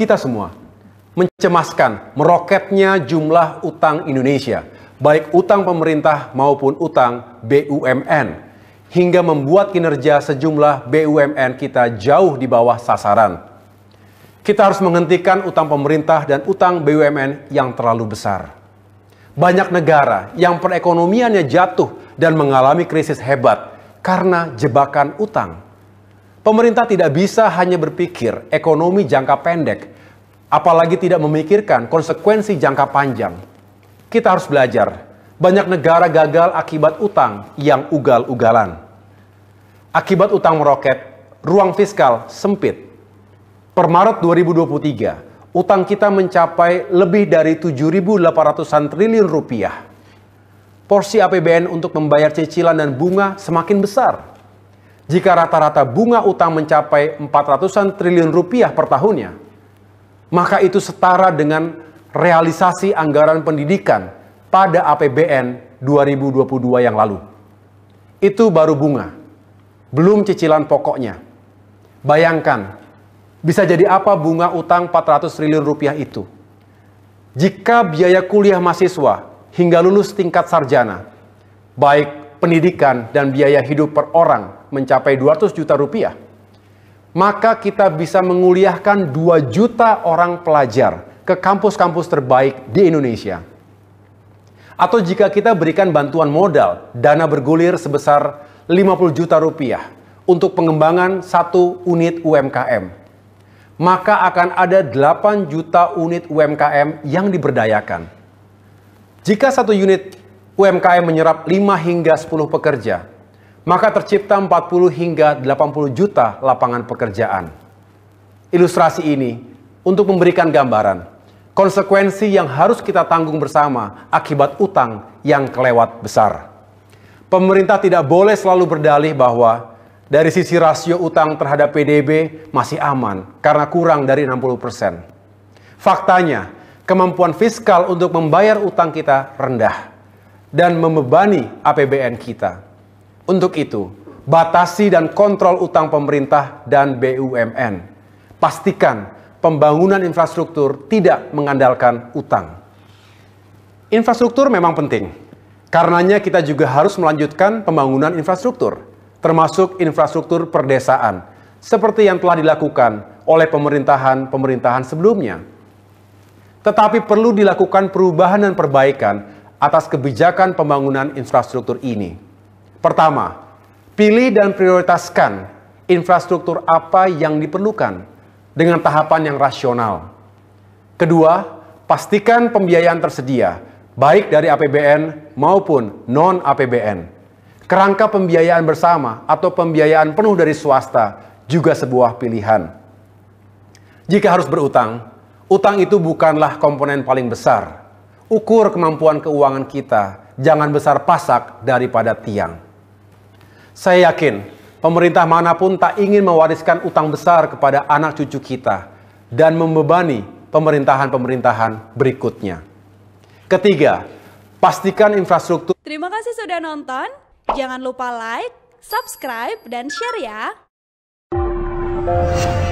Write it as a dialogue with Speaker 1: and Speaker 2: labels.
Speaker 1: kita semua. Mencemaskan meroketnya jumlah utang Indonesia, baik utang pemerintah maupun utang BUMN, hingga membuat kinerja sejumlah BUMN kita jauh di bawah sasaran. Kita harus menghentikan utang pemerintah dan utang BUMN yang terlalu besar. Banyak negara yang perekonomiannya jatuh dan mengalami krisis hebat karena jebakan utang. Pemerintah tidak bisa hanya berpikir ekonomi jangka pendek, apalagi tidak memikirkan konsekuensi jangka panjang. Kita harus belajar. Banyak negara gagal akibat utang yang ugal-ugalan. Akibat utang meroket, ruang fiskal sempit. Per Maret 2023, utang kita mencapai lebih dari 7.800-an triliun rupiah. Porsi APBN untuk membayar cicilan dan bunga semakin besar jika rata-rata bunga utang mencapai 400-an triliun rupiah per tahunnya, maka itu setara dengan realisasi anggaran pendidikan pada APBN 2022 yang lalu. Itu baru bunga, belum cicilan pokoknya. Bayangkan, bisa jadi apa bunga utang 400 triliun rupiah itu? Jika biaya kuliah mahasiswa hingga lulus tingkat sarjana, baik pendidikan dan biaya hidup per orang mencapai 200 juta rupiah, maka kita bisa menguliahkan 2 juta orang pelajar ke kampus-kampus terbaik di Indonesia. Atau jika kita berikan bantuan modal, dana bergulir sebesar 50 juta rupiah untuk pengembangan satu unit UMKM, maka akan ada 8 juta unit UMKM yang diberdayakan. Jika satu unit UMKM menyerap 5 hingga 10 pekerja, maka tercipta 40 hingga 80 juta lapangan pekerjaan. Ilustrasi ini untuk memberikan gambaran konsekuensi yang harus kita tanggung bersama akibat utang yang kelewat besar. Pemerintah tidak boleh selalu berdalih bahwa dari sisi rasio utang terhadap PDB masih aman karena kurang dari 60%. Faktanya, kemampuan fiskal untuk membayar utang kita rendah dan membebani APBN kita. Untuk itu, batasi dan kontrol utang pemerintah dan BUMN. Pastikan pembangunan infrastruktur tidak mengandalkan utang. Infrastruktur memang penting. Karenanya kita juga harus melanjutkan pembangunan infrastruktur, termasuk infrastruktur perdesaan, seperti yang telah dilakukan oleh pemerintahan-pemerintahan sebelumnya. Tetapi perlu dilakukan perubahan dan perbaikan atas kebijakan pembangunan infrastruktur ini. Pertama, pilih dan prioritaskan infrastruktur apa yang diperlukan dengan tahapan yang rasional. Kedua, pastikan pembiayaan tersedia, baik dari APBN maupun non-APBN. Kerangka pembiayaan bersama atau pembiayaan penuh dari swasta juga sebuah pilihan. Jika harus berutang, utang itu bukanlah komponen paling besar. Ukur kemampuan keuangan kita, jangan besar pasak daripada tiang. Saya yakin pemerintah manapun tak ingin mewariskan utang besar kepada anak cucu kita dan membebani pemerintahan-pemerintahan berikutnya. Ketiga, pastikan infrastruktur. Terima kasih sudah nonton. Jangan lupa like, subscribe, dan share ya.